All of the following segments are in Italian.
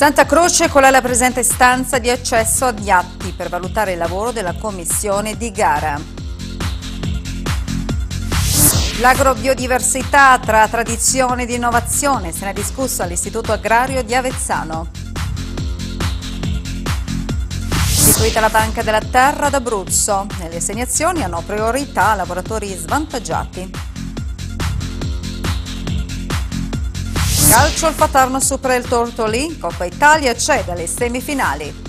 Santa Croce qual è la presente stanza di accesso agli atti per valutare il lavoro della commissione di gara. L'agrobiodiversità tra tradizione ed innovazione se ne è discusso all'Istituto Agrario di Avezzano. Istituita la Banca della Terra d'Abruzzo, nelle assegnazioni hanno priorità lavoratori svantaggiati. Calcio il Paterno supera il Tortolì, Coppa Italia cede alle semifinali.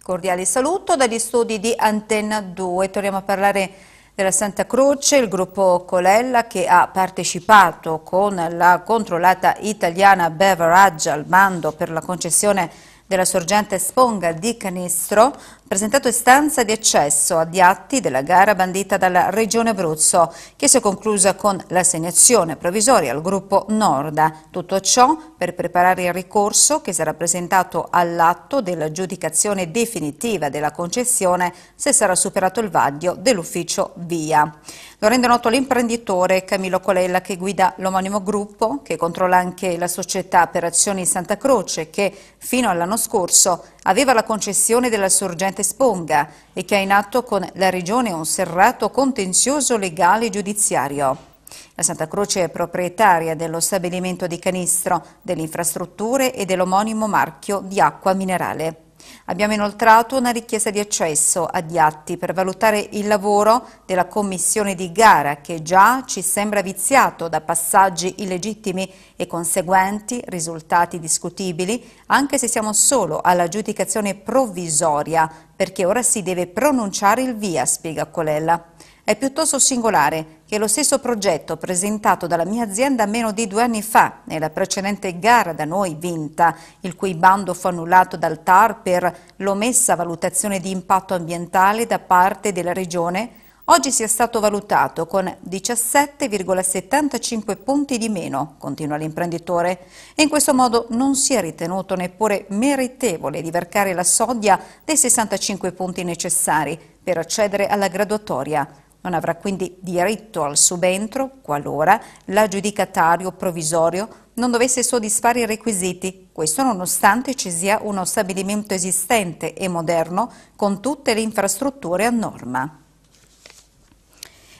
Cordiale saluto dagli studi di Antenna 2. Torniamo a parlare della Santa Croce, il gruppo Colella che ha partecipato con la controllata italiana Beverage al bando per la concessione della sorgente Sponga di Canestro presentato istanza di accesso a diatti della gara bandita dalla Regione Abruzzo, che si è conclusa con l'assegnazione provvisoria al gruppo Norda. Tutto ciò per preparare il ricorso che sarà presentato all'atto dell'aggiudicazione definitiva della concessione se sarà superato il vaglio dell'ufficio VIA. Lo rende noto l'imprenditore Camillo Colella che guida l'omonimo gruppo, che controlla anche la società per azioni Santa Croce, che fino all'anno scorso aveva la concessione della sorgente Sponga e che ha in atto con la Regione un serrato contenzioso legale giudiziario. La Santa Croce è proprietaria dello stabilimento di canistro, delle infrastrutture e dell'omonimo marchio di acqua minerale. Abbiamo inoltrato una richiesta di accesso agli atti per valutare il lavoro della commissione di gara che già ci sembra viziato da passaggi illegittimi e conseguenti risultati discutibili, anche se siamo solo all'aggiudicazione provvisoria, perché ora si deve pronunciare il via, spiega Colella. È piuttosto singolare che lo stesso progetto presentato dalla mia azienda meno di due anni fa, nella precedente gara da noi vinta, il cui bando fu annullato dal TAR per l'omessa valutazione di impatto ambientale da parte della Regione, Oggi sia stato valutato con 17,75 punti di meno, continua l'imprenditore, e in questo modo non si è ritenuto neppure meritevole di varcare la soglia dei 65 punti necessari per accedere alla graduatoria non avrà quindi diritto al subentro qualora l'aggiudicatario provvisorio non dovesse soddisfare i requisiti, questo nonostante ci sia uno stabilimento esistente e moderno con tutte le infrastrutture a norma.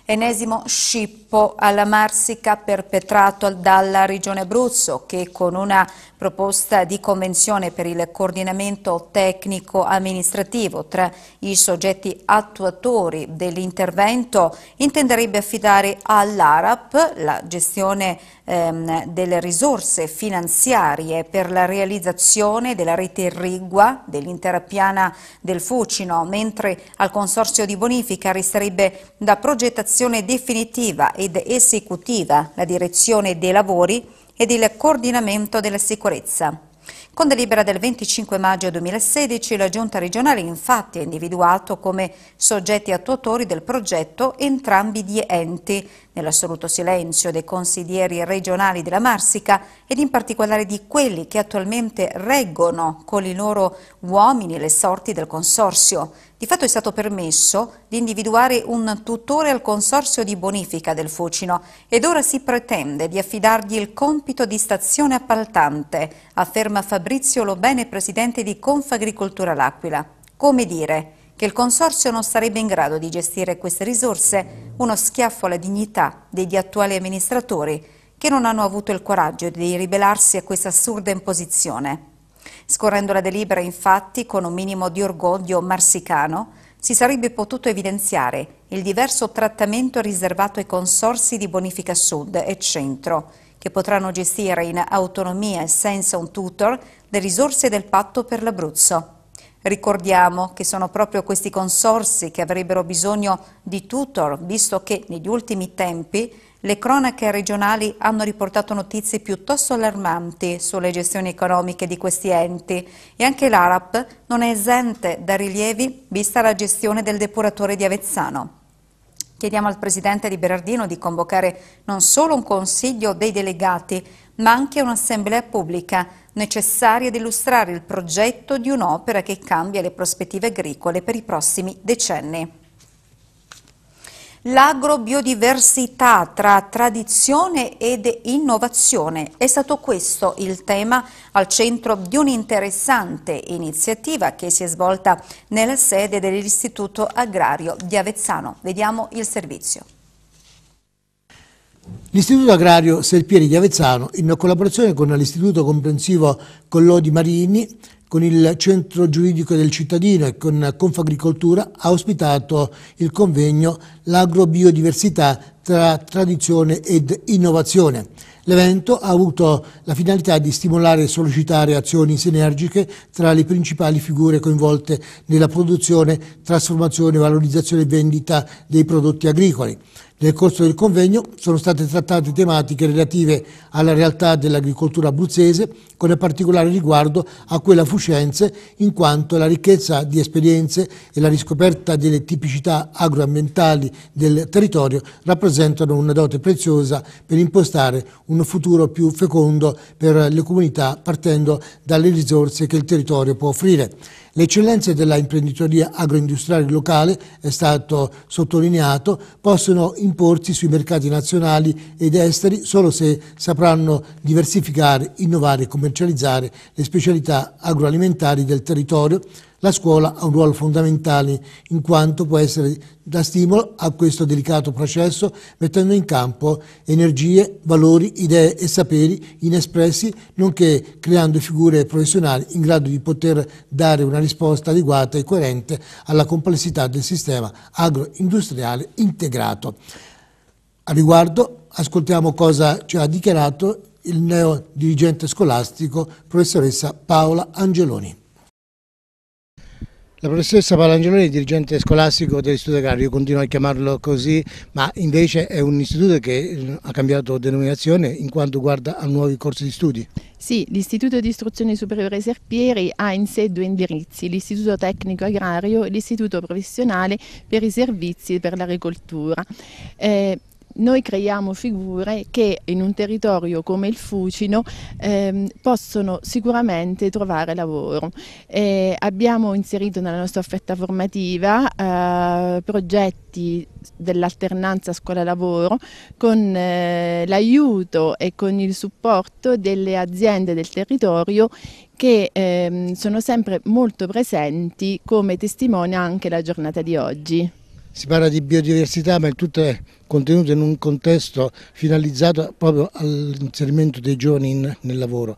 Enesimo scippo alla Marsica perpetrato dalla Regione Abruzzo che con una proposta di convenzione per il coordinamento tecnico-amministrativo tra i soggetti attuatori dell'intervento intenderebbe affidare all'ARAP la gestione ehm, delle risorse finanziarie per la realizzazione della rete irrigua dell'intera piana del Fucino, mentre al Consorzio di Bonifica resterebbe da progettazione l'approvazione definitiva ed esecutiva, la direzione dei lavori ed il coordinamento della sicurezza. Con delibera del 25 maggio 2016 la Giunta regionale infatti ha individuato come soggetti attuatori del progetto entrambi gli enti, nell'assoluto silenzio dei consiglieri regionali della Marsica ed in particolare di quelli che attualmente reggono con i loro uomini le sorti del consorzio. Di fatto è stato permesso di individuare un tutore al consorzio di bonifica del Fucino ed ora si pretende di affidargli il compito di stazione appaltante, afferma Fabrizio Lobene, presidente di Confagricoltura L'Aquila. Come dire, che il Consorzio non sarebbe in grado di gestire queste risorse, uno schiaffo alla dignità degli attuali amministratori che non hanno avuto il coraggio di ribellarsi a questa assurda imposizione. Scorrendo la delibera, infatti, con un minimo di orgoglio marsicano, si sarebbe potuto evidenziare il diverso trattamento riservato ai consorsi di bonifica sud e centro, che potranno gestire in autonomia e senza un tutor le risorse del patto per l'Abruzzo. Ricordiamo che sono proprio questi consorsi che avrebbero bisogno di tutor, visto che negli ultimi tempi le cronache regionali hanno riportato notizie piuttosto allarmanti sulle gestioni economiche di questi enti e anche l'ARAP non è esente da rilievi vista la gestione del depuratore di Avezzano. Chiediamo al Presidente di Berardino di convocare non solo un consiglio dei delegati, ma anche un'assemblea pubblica necessaria ad illustrare il progetto di un'opera che cambia le prospettive agricole per i prossimi decenni. L'agrobiodiversità tra tradizione ed innovazione è stato questo il tema al centro di un'interessante iniziativa che si è svolta nella sede dell'Istituto Agrario di Avezzano. Vediamo il servizio. L'Istituto Agrario Serpieri di Avezzano, in collaborazione con l'Istituto Comprensivo Collodi Marini, con il Centro Giuridico del Cittadino e con Confagricoltura, ha ospitato il convegno L'agrobiodiversità tra tradizione ed innovazione. L'evento ha avuto la finalità di stimolare e sollecitare azioni sinergiche tra le principali figure coinvolte nella produzione, trasformazione, valorizzazione e vendita dei prodotti agricoli. Nel corso del convegno sono state trattate tematiche relative alla realtà dell'agricoltura abruzzese con particolare riguardo a quella fuscense in quanto la ricchezza di esperienze e la riscoperta delle tipicità agroambientali del territorio rappresentano una dote preziosa per impostare un futuro più fecondo per le comunità partendo dalle risorse che il territorio può offrire. Le eccellenze dell'imprenditoria agroindustriale locale, è stato sottolineato, possono imporsi sui mercati nazionali ed esteri solo se sapranno diversificare, innovare e commercializzare le specialità agroalimentari del territorio, la scuola ha un ruolo fondamentale in quanto può essere da stimolo a questo delicato processo mettendo in campo energie, valori, idee e saperi inespressi, nonché creando figure professionali in grado di poter dare una risposta adeguata e coerente alla complessità del sistema agroindustriale integrato. A riguardo ascoltiamo cosa ci ha dichiarato il neo dirigente scolastico professoressa Paola Angeloni. La professoressa Palangioloni è dirigente scolastico dell'Istituto Agrario, io continuo a chiamarlo così, ma invece è un istituto che eh, ha cambiato denominazione in quanto guarda a nuovi corsi di studi. Sì, l'Istituto di Istruzione Superiore Serpieri ha in sé due indirizzi, l'Istituto Tecnico Agrario e l'Istituto Professionale per i Servizi e per l'Agricoltura. Eh, noi creiamo figure che in un territorio come il Fucino ehm, possono sicuramente trovare lavoro. Eh, abbiamo inserito nella nostra offerta formativa eh, progetti dell'alternanza scuola-lavoro con eh, l'aiuto e con il supporto delle aziende del territorio che ehm, sono sempre molto presenti come testimonia anche la giornata di oggi si parla di biodiversità ma il tutto è contenuto in un contesto finalizzato proprio all'inserimento dei giovani in, nel lavoro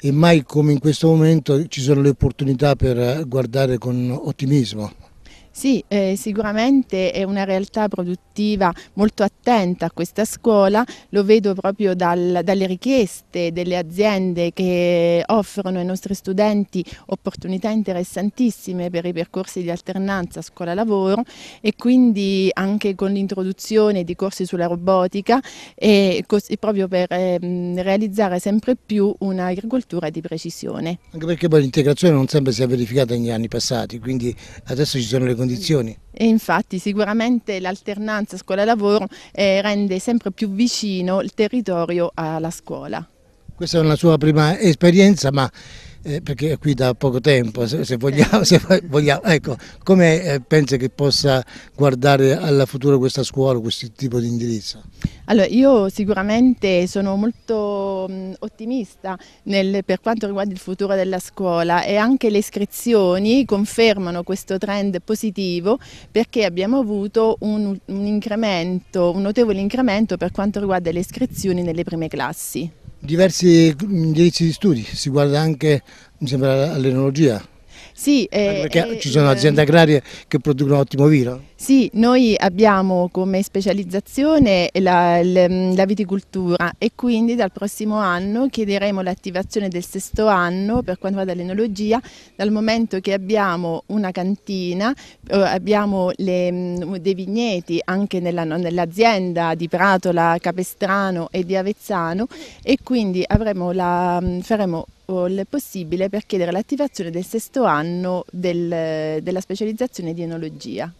e mai come in questo momento ci sono le opportunità per guardare con ottimismo sì, eh, sicuramente è una realtà produttiva molto attenta a questa scuola, lo vedo proprio dal, dalle richieste delle aziende che offrono ai nostri studenti opportunità interessantissime per i percorsi di alternanza scuola-lavoro e quindi anche con l'introduzione di corsi sulla robotica e così, proprio per eh, realizzare sempre più un'agricoltura di precisione. Anche perché poi l'integrazione non sempre si è verificata negli anni passati, quindi adesso ci sono le condizioni condizioni. E infatti sicuramente l'alternanza scuola-lavoro eh, rende sempre più vicino il territorio alla scuola. Questa è una sua prima esperienza, ma eh, perché è qui da poco tempo, se, se vogliamo, se vogliamo. Ecco, come eh, pensa che possa guardare al futuro questa scuola, questo tipo di indirizzo? Allora, io sicuramente sono molto mh, ottimista nel, per quanto riguarda il futuro della scuola e anche le iscrizioni confermano questo trend positivo perché abbiamo avuto un, un incremento, un notevole incremento per quanto riguarda le iscrizioni nelle prime classi diversi indirizzi di studi, si guarda anche all'enologia, sì, eh, perché eh, ci sono aziende ehm, agrarie che producono ottimo vino? Sì, noi abbiamo come specializzazione la, mm, la viticoltura e quindi dal prossimo anno chiederemo l'attivazione del sesto anno per quanto riguarda l'enologia, dal momento che abbiamo una cantina, eh, abbiamo le, mm, dei vigneti anche nell'azienda di Pratola, Capestrano e di Avezzano e quindi avremo la, mm, faremo all possibile per chiedere l'attivazione del sesto anno del, della specializzazione di enologia.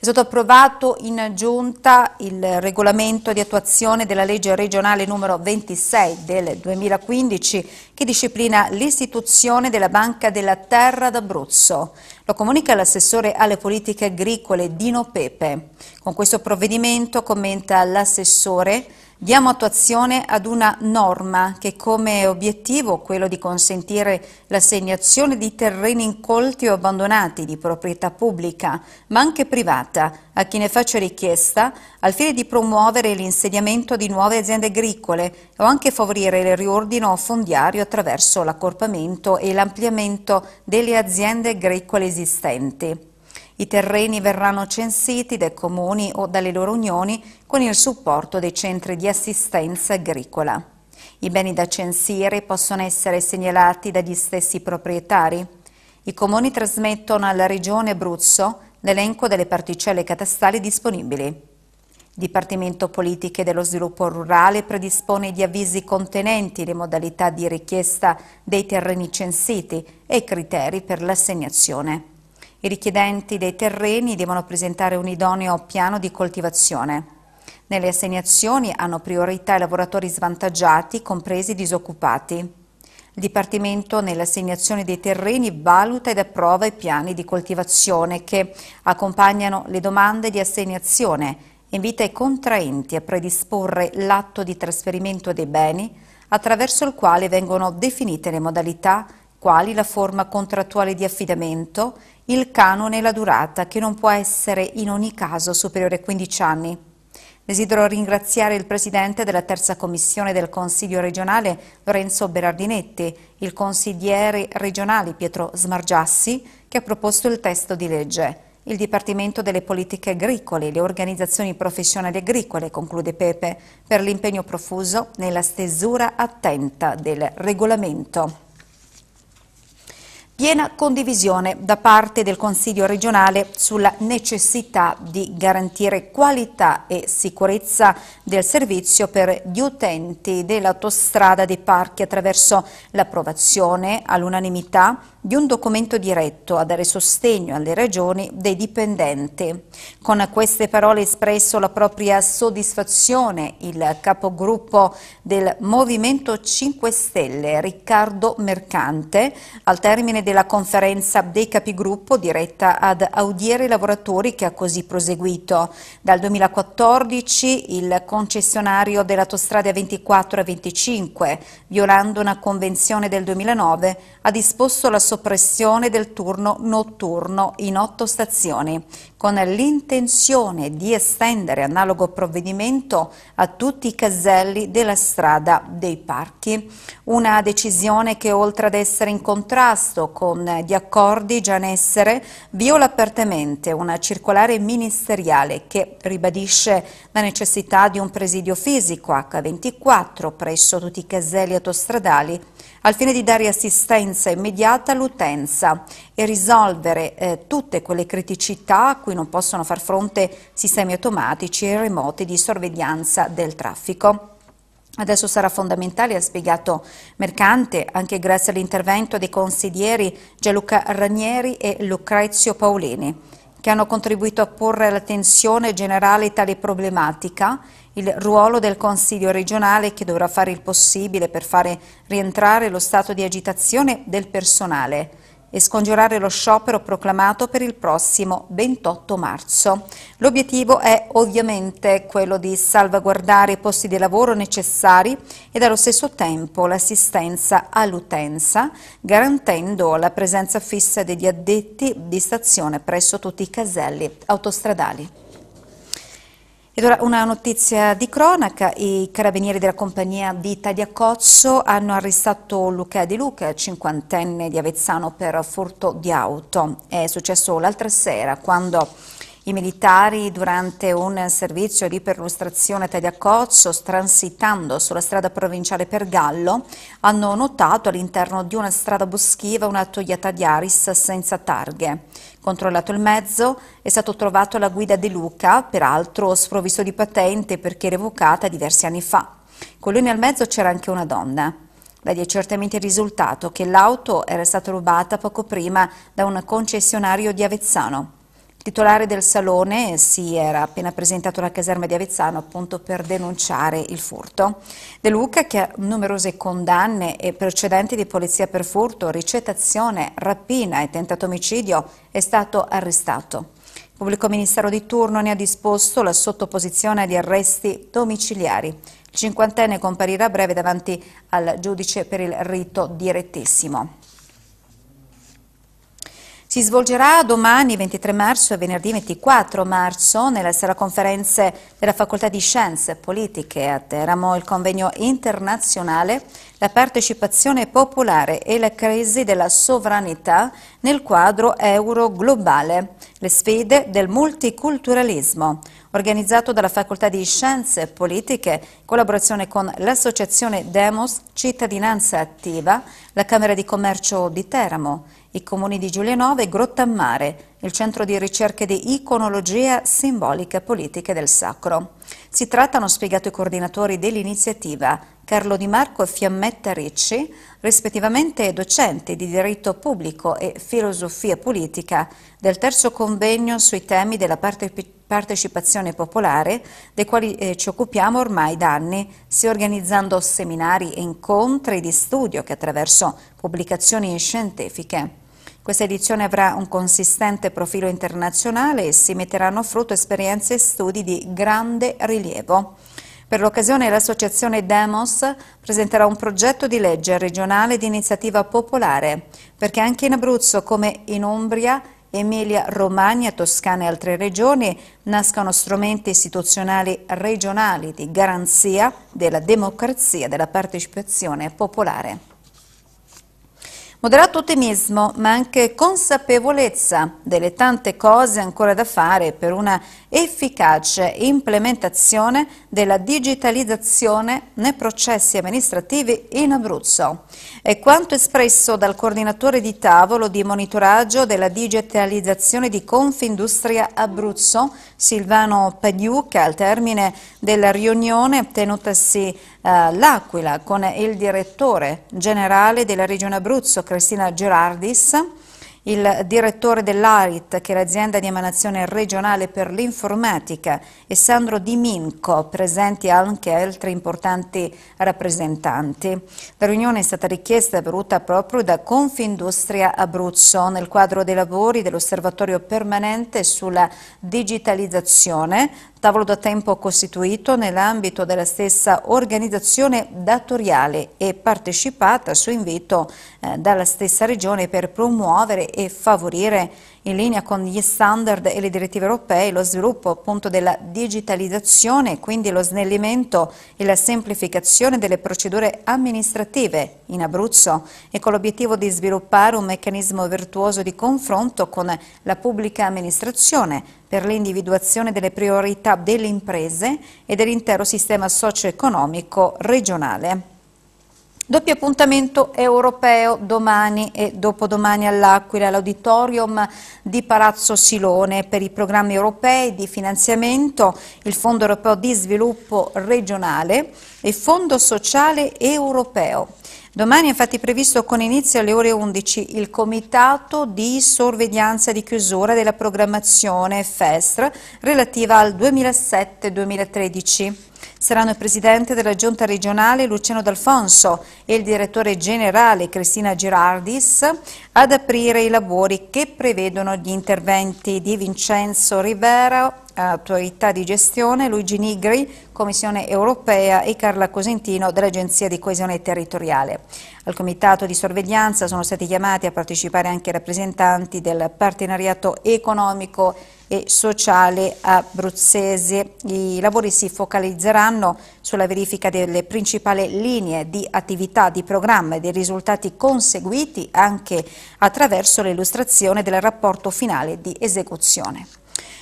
È stato approvato in giunta il regolamento di attuazione della legge regionale numero 26 del 2015 che disciplina l'istituzione della Banca della Terra d'Abruzzo. Lo comunica l'assessore alle politiche agricole Dino Pepe. Con questo provvedimento, commenta l'assessore, Diamo attuazione ad una norma che come obiettivo quello di consentire l'assegnazione di terreni incolti o abbandonati di proprietà pubblica, ma anche privata, a chi ne faccia richiesta, al fine di promuovere l'insediamento di nuove aziende agricole o anche favorire il riordino fondiario attraverso l'accorpamento e l'ampliamento delle aziende agricole esistenti. I terreni verranno censiti dai comuni o dalle loro unioni con il supporto dei centri di assistenza agricola. I beni da censire possono essere segnalati dagli stessi proprietari. I comuni trasmettono alla Regione Abruzzo l'elenco delle particelle catastali disponibili. Dipartimento Politiche dello Sviluppo Rurale predispone gli avvisi contenenti le modalità di richiesta dei terreni censiti e i criteri per l'assegnazione. I richiedenti dei terreni devono presentare un idoneo piano di coltivazione. Nelle assegnazioni hanno priorità i lavoratori svantaggiati, compresi i disoccupati. Il Dipartimento nell'assegnazione dei terreni valuta ed approva i piani di coltivazione che accompagnano le domande di assegnazione e invita i contraenti a predisporre l'atto di trasferimento dei beni attraverso il quale vengono definite le modalità quali la forma contrattuale di affidamento il canone e la durata, che non può essere in ogni caso superiore a 15 anni. Desidero ringraziare il Presidente della Terza Commissione del Consiglio regionale Lorenzo Berardinetti, il consigliere regionale Pietro Smargiassi che ha proposto il testo di legge. Il Dipartimento delle Politiche Agricole e le organizzazioni professionali agricole, conclude Pepe, per l'impegno profuso nella stesura attenta del regolamento piena condivisione da parte del Consiglio regionale sulla necessità di garantire qualità e sicurezza del servizio per gli utenti dell'autostrada dei parchi attraverso l'approvazione all'unanimità di un documento diretto a dare sostegno alle regioni dei dipendenti. Con queste parole espresso la propria soddisfazione il capogruppo del Movimento 5 Stelle Riccardo Mercante al termine del della conferenza dei capigruppo diretta ad audire i Lavoratori che ha così proseguito. Dal 2014 il concessionario dell'autostrada 24 e 25, violando una convenzione del 2009, ha disposto la soppressione del turno notturno in otto stazioni, con l'intenzione di estendere analogo provvedimento a tutti i caselli della strada dei parchi. Una decisione che oltre ad essere in contrasto con eh, gli accordi già in essere viola apertamente una circolare ministeriale che ribadisce la necessità di un presidio fisico H24 presso tutti i caselli autostradali al fine di dare assistenza immediata all'utenza e risolvere eh, tutte quelle criticità a cui non possono far fronte sistemi automatici e remoti di sorveglianza del traffico. Adesso sarà fondamentale, ha spiegato Mercante, anche grazie all'intervento dei consiglieri Gianluca Ranieri e Lucrezio Paolini, che hanno contribuito a porre all'attenzione generale tale problematica, il ruolo del Consiglio regionale che dovrà fare il possibile per fare rientrare lo stato di agitazione del personale e scongiurare lo sciopero proclamato per il prossimo 28 marzo. L'obiettivo è ovviamente quello di salvaguardare i posti di lavoro necessari ed allo stesso tempo l'assistenza all'utenza, garantendo la presenza fissa degli addetti di stazione presso tutti i caselli autostradali. Ed ora una notizia di cronaca, i carabinieri della compagnia di Tagliacozzo hanno arrestato Luca Di Luca, cinquantenne di Avezzano, per furto di auto. È successo l'altra sera quando i militari durante un servizio di perlustrazione Tagliacoccio, transitando sulla strada provinciale per Gallo, hanno notato all'interno di una strada boschiva una Toyota Yaris senza targhe. Controllato il mezzo, è stato trovato la guida di Luca, peraltro sprovvisto di patente perché revocata diversi anni fa. Con lui nel mezzo c'era anche una donna. Dagli accertamenti è risultato che l'auto era stata rubata poco prima da un concessionario di Avezzano titolare del salone si era appena presentato alla caserma di Avezzano appunto per denunciare il furto. De Luca, che ha numerose condanne e precedenti di polizia per furto, ricettazione, rapina e tentato omicidio, è stato arrestato. Il pubblico ministero di turno ne ha disposto la sottoposizione di arresti domiciliari. Il cinquantenne comparirà a breve davanti al giudice per il rito direttissimo. Si svolgerà domani 23 marzo e venerdì 24 marzo nella sala conferenze della Facoltà di Scienze Politiche a Teramo il convegno internazionale La partecipazione popolare e la crisi della sovranità nel quadro euro globale, le sfide del multiculturalismo, organizzato dalla Facoltà di Scienze Politiche in collaborazione con l'Associazione Demos Cittadinanza Attiva, la Camera di Commercio di Teramo i comuni di Giulianova e Grottammare, il centro di ricerche di iconologia simbolica politica del sacro. Si tratta, hanno spiegato i coordinatori dell'iniziativa, Carlo Di Marco e Fiammetta Ricci, rispettivamente docenti di diritto pubblico e filosofia politica del terzo convegno sui temi della partecipazione partecipazione popolare, dei quali eh, ci occupiamo ormai da anni, sia organizzando seminari e incontri di studio che attraverso pubblicazioni scientifiche. Questa edizione avrà un consistente profilo internazionale e si metteranno a frutto esperienze e studi di grande rilievo. Per l'occasione l'associazione Demos presenterà un progetto di legge regionale di iniziativa popolare, perché anche in Abruzzo, come in Umbria, Emilia, Romagna, Toscana e altre regioni nascono strumenti istituzionali regionali di garanzia della democrazia e della partecipazione popolare. Moderato ottimismo, ma anche consapevolezza delle tante cose ancora da fare per una efficace implementazione della digitalizzazione nei processi amministrativi in Abruzzo. È quanto espresso dal coordinatore di tavolo di monitoraggio della digitalizzazione di Confindustria Abruzzo, Silvano Pagliuca, al termine della riunione tenutasi eh, L'Aquila con il direttore generale della Regione Abruzzo, Cristina Gerardis, il direttore dell'ARIT, che è l'azienda di emanazione regionale per l'informatica, e Sandro Di Minco, presenti anche altri importanti rappresentanti. La riunione è stata richiesta e voluta proprio da Confindustria Abruzzo nel quadro dei lavori dell'Osservatorio Permanente sulla digitalizzazione tavolo da tempo costituito nell'ambito della stessa organizzazione datoriale e partecipata su invito eh, dalla stessa Regione per promuovere e favorire in linea con gli standard e le direttive europee, lo sviluppo appunto, della digitalizzazione, quindi lo snellimento e la semplificazione delle procedure amministrative in Abruzzo e con l'obiettivo di sviluppare un meccanismo virtuoso di confronto con la pubblica amministrazione per l'individuazione delle priorità delle imprese e dell'intero sistema socio-economico regionale. Doppio appuntamento europeo domani e dopodomani all'Aquila, all'auditorium di Palazzo Silone per i programmi europei di finanziamento, il Fondo europeo di sviluppo regionale e Fondo sociale europeo. Domani è infatti previsto con inizio alle ore 11 il Comitato di Sorveglianza di Chiusura della Programmazione FESR relativa al 2007-2013. Saranno il Presidente della Giunta regionale Luciano D'Alfonso e il Direttore generale Cristina Girardis ad aprire i lavori che prevedono gli interventi di Vincenzo Rivera, Autorità di Gestione, Luigi Nigri, Commissione Europea e Carla Cosentino dell'Agenzia di Coesione Territoriale. Al Comitato di Sorveglianza sono stati chiamati a partecipare anche rappresentanti del Partenariato Economico e Sociale Abruzzese. I lavori si focalizzeranno sulla verifica delle principali linee di attività, di programma e dei risultati conseguiti anche attraverso l'illustrazione del rapporto finale di esecuzione.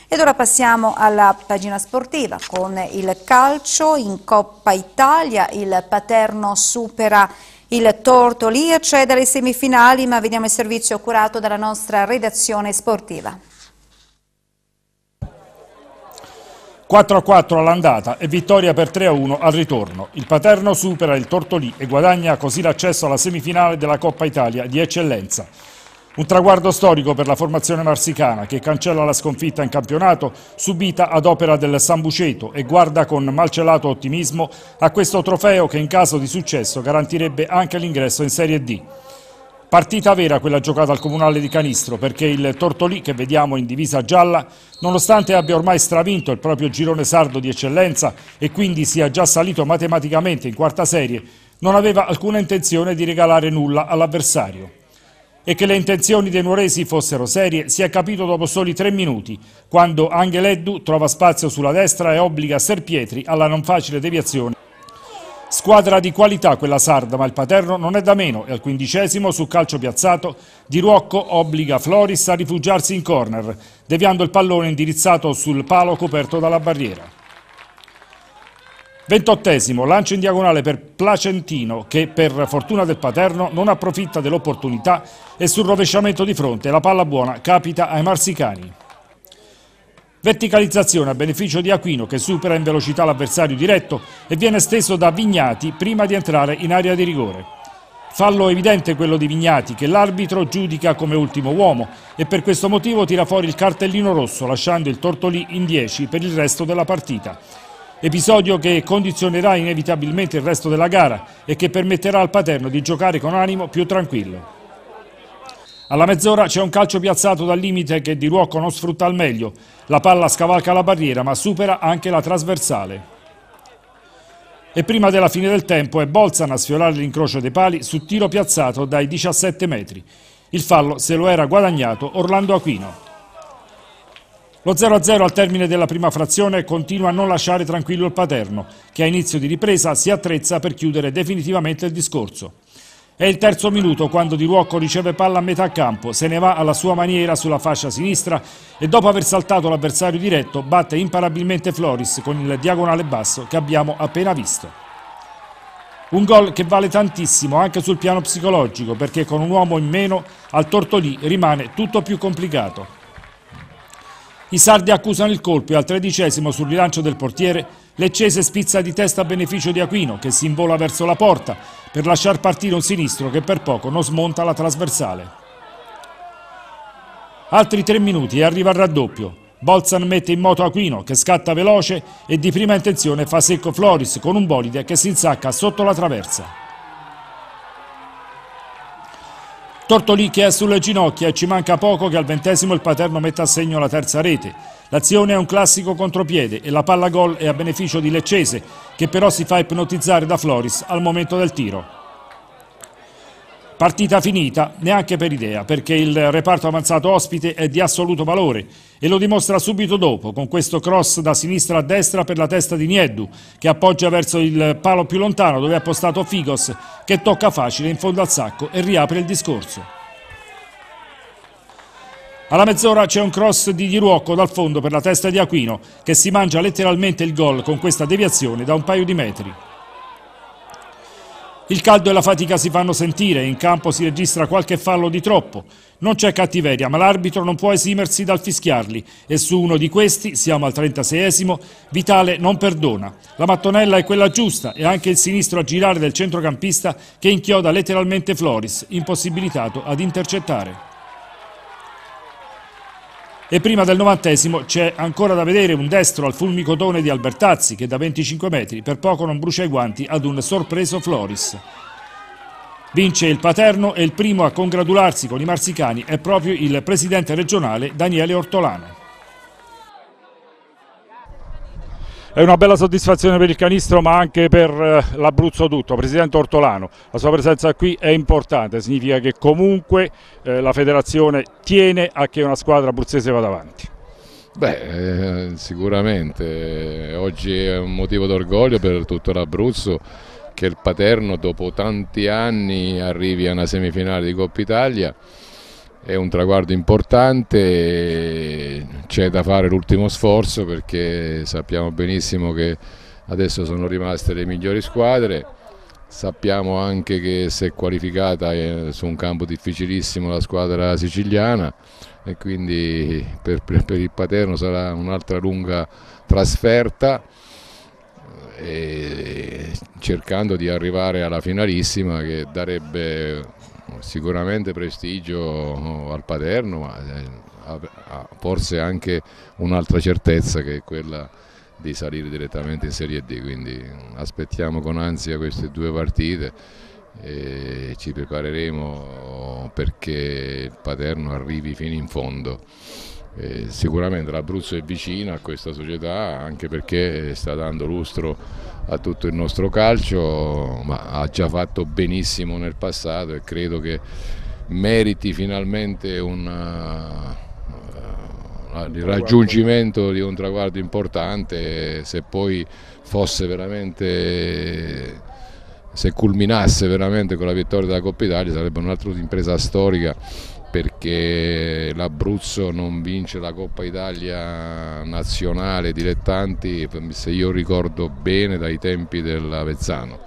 Ed ora passiamo alla pagina sportiva con il calcio in Coppa Italia, il Paterno supera il Tortoli, accede alle semifinali ma vediamo il servizio curato dalla nostra redazione sportiva. 4 a 4 all'andata e vittoria per 3 a 1 al ritorno. Il Paterno supera il Tortoli e guadagna così l'accesso alla semifinale della Coppa Italia di eccellenza. Un traguardo storico per la formazione marsicana che cancella la sconfitta in campionato subita ad opera del San Buceto e guarda con malcelato ottimismo a questo trofeo che in caso di successo garantirebbe anche l'ingresso in Serie D. Partita vera quella giocata al Comunale di Canistro perché il Tortolì che vediamo in divisa gialla nonostante abbia ormai stravinto il proprio girone sardo di eccellenza e quindi sia già salito matematicamente in quarta serie non aveva alcuna intenzione di regalare nulla all'avversario e che le intenzioni dei nuoresi fossero serie si è capito dopo soli tre minuti, quando Angeleddu trova spazio sulla destra e obbliga Serpietri alla non facile deviazione. Squadra di qualità quella sarda, ma il Paterno non è da meno e al quindicesimo, su calcio piazzato, Di Ruocco obbliga Floris a rifugiarsi in corner, deviando il pallone indirizzato sul palo coperto dalla barriera. 28esimo, lancio in diagonale per Placentino che per fortuna del Paterno non approfitta dell'opportunità e sul rovesciamento di fronte la palla buona capita ai marsicani. Verticalizzazione a beneficio di Aquino che supera in velocità l'avversario diretto e viene steso da Vignati prima di entrare in area di rigore. Fallo evidente quello di Vignati che l'arbitro giudica come ultimo uomo e per questo motivo tira fuori il cartellino rosso lasciando il Tortolì in 10 per il resto della partita. Episodio che condizionerà inevitabilmente il resto della gara e che permetterà al Paterno di giocare con animo più tranquillo. Alla mezz'ora c'è un calcio piazzato dal limite che Di Ruocco non sfrutta al meglio. La palla scavalca la barriera ma supera anche la trasversale. E prima della fine del tempo è Bolzan a sfiorare l'incrocio dei pali su tiro piazzato dai 17 metri. Il fallo se lo era guadagnato Orlando Aquino. Lo 0-0 al termine della prima frazione continua a non lasciare tranquillo il Paterno, che a inizio di ripresa si attrezza per chiudere definitivamente il discorso. È il terzo minuto quando Di Ruocco riceve palla a metà campo, se ne va alla sua maniera sulla fascia sinistra e dopo aver saltato l'avversario diretto batte imparabilmente Floris con il diagonale basso che abbiamo appena visto. Un gol che vale tantissimo anche sul piano psicologico perché con un uomo in meno al Tortolì rimane tutto più complicato. I sardi accusano il colpo e al tredicesimo sul rilancio del portiere Leccese spizza di testa a beneficio di Aquino che si invola verso la porta per lasciar partire un sinistro che per poco non smonta la trasversale. Altri tre minuti e arriva il raddoppio. Bolzan mette in moto Aquino che scatta veloce e di prima intenzione fa secco Floris con un bolide che si insacca sotto la traversa. Tortolì che è sulle ginocchia e ci manca poco che al ventesimo il Paterno metta a segno la terza rete. L'azione è un classico contropiede e la palla gol è a beneficio di Leccese, che però si fa ipnotizzare da Floris al momento del tiro. Partita finita neanche per idea, perché il reparto avanzato ospite è di assoluto valore e lo dimostra subito dopo, con questo cross da sinistra a destra per la testa di Nieddu, che appoggia verso il palo più lontano dove è appostato Figos, che tocca facile in fondo al sacco e riapre il discorso. Alla mezz'ora c'è un cross di Diruocco dal fondo per la testa di Aquino, che si mangia letteralmente il gol con questa deviazione da un paio di metri. Il caldo e la fatica si fanno sentire, in campo si registra qualche fallo di troppo. Non c'è cattiveria, ma l'arbitro non può esimersi dal fischiarli e su uno di questi, siamo al 36esimo, Vitale non perdona. La mattonella è quella giusta e anche il sinistro a girare del centrocampista che inchioda letteralmente Floris, impossibilitato ad intercettare. E prima del novantesimo c'è ancora da vedere un destro al fulmicotone di Albertazzi che da 25 metri per poco non brucia i guanti ad un sorpreso Floris. Vince il Paterno e il primo a congratularsi con i marsicani è proprio il presidente regionale Daniele Ortolano. È una bella soddisfazione per il canistro ma anche per eh, l'Abruzzo tutto. Presidente Ortolano, la sua presenza qui è importante, significa che comunque eh, la federazione tiene a che una squadra abruzzese vada avanti. Beh, eh, sicuramente oggi è un motivo d'orgoglio per tutto l'Abruzzo che il Paterno dopo tanti anni arrivi a una semifinale di Coppa Italia è un traguardo importante, c'è da fare l'ultimo sforzo perché sappiamo benissimo che adesso sono rimaste le migliori squadre, sappiamo anche che si è qualificata eh, su un campo difficilissimo la squadra siciliana e quindi per, per il Paterno sarà un'altra lunga trasferta eh, cercando di arrivare alla finalissima che darebbe sicuramente prestigio al paterno, ma eh, forse anche un'altra certezza che è quella di salire direttamente in Serie D, quindi aspettiamo con ansia queste due partite e ci prepareremo perché il Paterno arrivi fino in fondo. E sicuramente l'Abruzzo è vicino a questa società anche perché sta dando lustro a tutto il nostro calcio, ma ha già fatto benissimo nel passato e credo che meriti finalmente una, eh, il raggiungimento di un traguardo importante se poi fosse veramente se culminasse veramente con la vittoria della Coppa Italia sarebbe un'altra impresa storica perché l'Abruzzo non vince la Coppa Italia nazionale dilettanti, se io ricordo bene, dai tempi dell'Avezzano,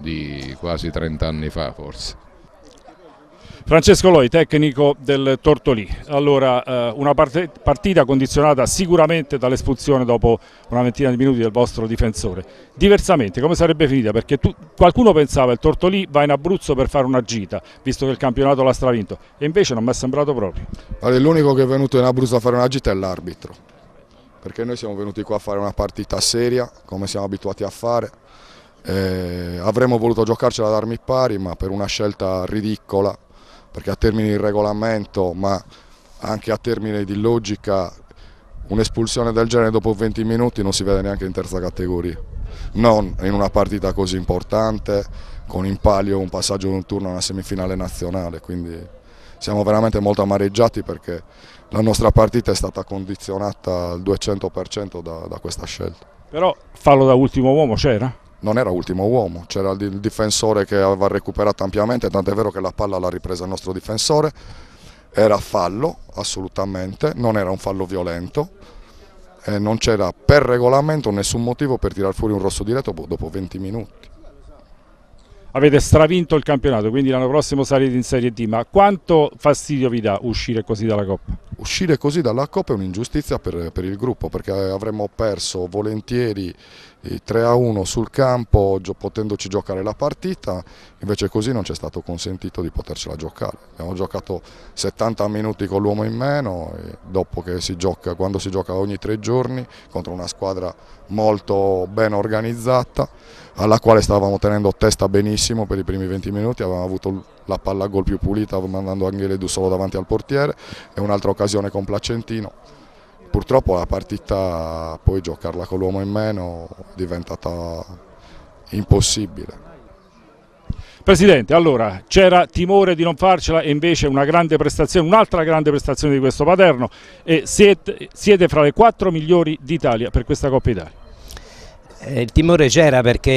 di quasi 30 anni fa forse. Francesco Loi, tecnico del Tortolì. Allora, eh, una partita condizionata sicuramente dall'espulsione dopo una ventina di minuti del vostro difensore. Diversamente, come sarebbe finita? Perché tu, qualcuno pensava il Tortolì va in Abruzzo per fare una gita, visto che il campionato l'ha stravinto, e invece non mi è sembrato proprio. Allora, l'unico che è venuto in Abruzzo a fare una gita è l'arbitro, perché noi siamo venuti qua a fare una partita seria, come siamo abituati a fare, eh, avremmo voluto giocarcela ad armi pari, ma per una scelta ridicola perché a termini di regolamento ma anche a termini di logica un'espulsione del genere dopo 20 minuti non si vede neanche in terza categoria, non in una partita così importante con in palio un passaggio di un turno a una semifinale nazionale, quindi siamo veramente molto amareggiati perché la nostra partita è stata condizionata al 200% da, da questa scelta. Però fallo da ultimo uomo c'era? non era ultimo uomo, c'era il difensore che aveva recuperato ampiamente, tant'è vero che la palla l'ha ripresa il nostro difensore, era fallo assolutamente, non era un fallo violento, non c'era per regolamento nessun motivo per tirar fuori un rosso diretto boh, dopo 20 minuti avete stravinto il campionato, quindi l'anno prossimo sarete in Serie D, ma quanto fastidio vi dà uscire così dalla Coppa? Uscire così dalla Coppa è un'ingiustizia per, per, il gruppo, perché avremmo perso volentieri 3-1 eh, sul campo, potendoci giocare la partita, invece così non ci è stato consentito di potercela giocare. Abbiamo giocato 70 minuti con l'uomo in meno, dopo che si gioca, quando si gioca ogni tre giorni, contro una squadra molto ben organizzata, alla quale stavamo tenendo testa benissimo per i primi 20 minuti, avevamo avuto la palla a gol più pulita mandando Angele Du solo davanti al portiere e un'altra occasione con Placentino. Purtroppo la partita poi giocarla con l'uomo in meno è diventata impossibile. Presidente, allora c'era timore di non farcela e invece una grande prestazione, un'altra grande prestazione di questo Paterno e siete, siete fra le quattro migliori d'Italia per questa Coppa Italia. Eh, il timore c'era perché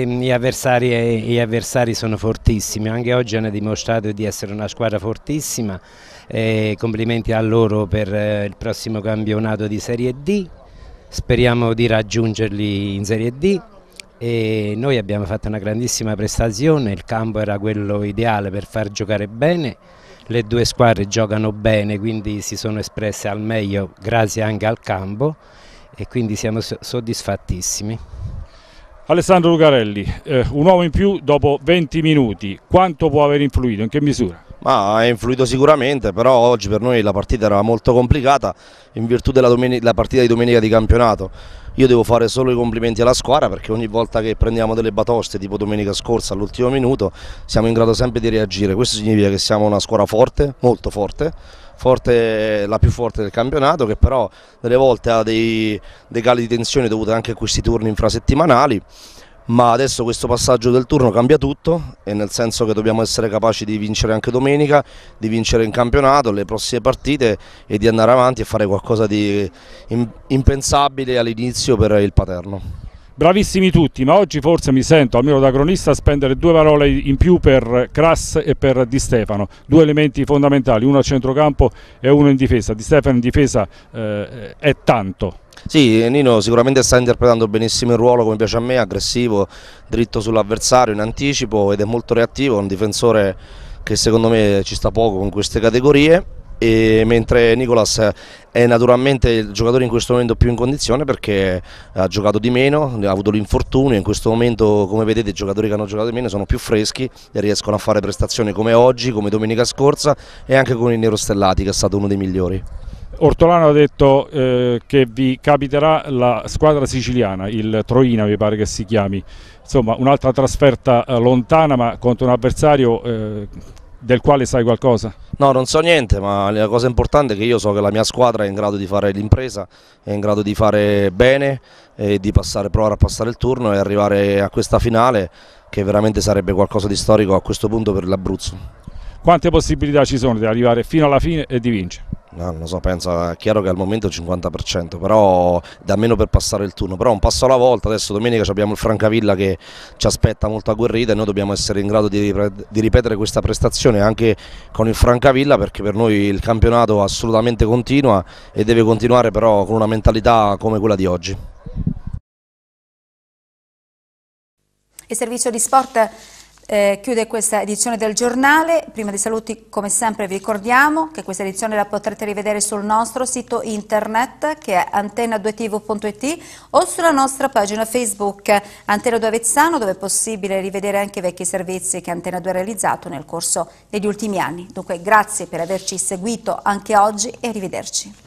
ehm, gli avversari, eh, gli avversari, sono fortissimi, anche oggi hanno dimostrato di essere una squadra fortissima, e eh, complimenti a loro per il prossimo campionato di Serie D, speriamo di raggiungerli in Serie D. E noi abbiamo fatto una grandissima prestazione, il campo era quello ideale per far giocare bene, le due squadre giocano bene quindi si sono espresse al meglio grazie anche al campo e quindi siamo soddisfattissimi. Alessandro Lucarelli, eh, un uomo in più dopo 20 minuti, quanto può aver influito, in che misura? Ma ha influito sicuramente, però oggi per noi la partita era molto complicata in virtù della partita di domenica di campionato. Io devo fare solo i complimenti alla squadra perché ogni volta che prendiamo delle batoste, tipo domenica scorsa all'ultimo minuto, siamo in grado sempre di reagire. Questo significa che siamo una squadra forte, molto forte forte, la più forte del campionato, che però delle volte ha dei, dei cali di tensione dovuti anche a questi turni infrasettimanali ma adesso questo passaggio del turno cambia tutto, nel senso che dobbiamo essere capaci di vincere anche domenica, di vincere in campionato, le prossime partite e di andare avanti e fare qualcosa di impensabile all'inizio per il Paterno. Bravissimi tutti, ma oggi forse mi sento, almeno da cronista, spendere due parole in più per Crass e per Di Stefano, due elementi fondamentali, uno a centrocampo e uno in difesa. Di Stefano in difesa eh, è tanto. Sì, Nino sicuramente sta interpretando benissimo il ruolo come piace a me, aggressivo, dritto sull'avversario in anticipo ed è molto reattivo, un difensore che secondo me ci sta poco con queste categorie e mentre Nicolas è naturalmente il giocatore in questo momento più in condizione perché ha giocato di meno, ha avuto l'infortunio, in questo momento come vedete i giocatori che hanno giocato di meno sono più freschi e riescono a fare prestazioni come oggi, come domenica scorsa e anche con il Nero Stellati che è stato uno dei migliori. Ortolano ha detto eh, che vi capiterà la squadra siciliana, il Troina mi pare che si chiami, insomma un'altra trasferta eh, lontana ma contro un avversario eh, del quale sai qualcosa? No, non so niente, ma la cosa importante è che io so che la mia squadra è in grado di fare l'impresa, è in grado di fare bene e di passare, provare a passare il turno e arrivare a questa finale che veramente sarebbe qualcosa di storico a questo punto per l'Abruzzo. Quante possibilità ci sono di arrivare fino alla fine e di vincere? No, non so, pensa, è chiaro che al momento è il 50%, però da meno per passare il turno, però un passo alla volta, adesso domenica abbiamo il Francavilla che ci aspetta molto agguerrita e noi dobbiamo essere in grado di, ripetere questa prestazione anche con il Francavilla perché per noi il campionato assolutamente continua e deve continuare però con una mentalità come quella di oggi. Il servizio di sport eh, chiude questa edizione del giornale. Prima di saluti, come sempre, vi ricordiamo che questa edizione la potrete rivedere sul nostro sito internet che è antenna2tv.it o sulla nostra pagina Facebook Antena 2 Avezzano, dove è possibile rivedere anche i vecchi servizi che Antena 2 ha realizzato nel corso degli ultimi anni. Dunque, grazie per averci seguito anche oggi e arrivederci.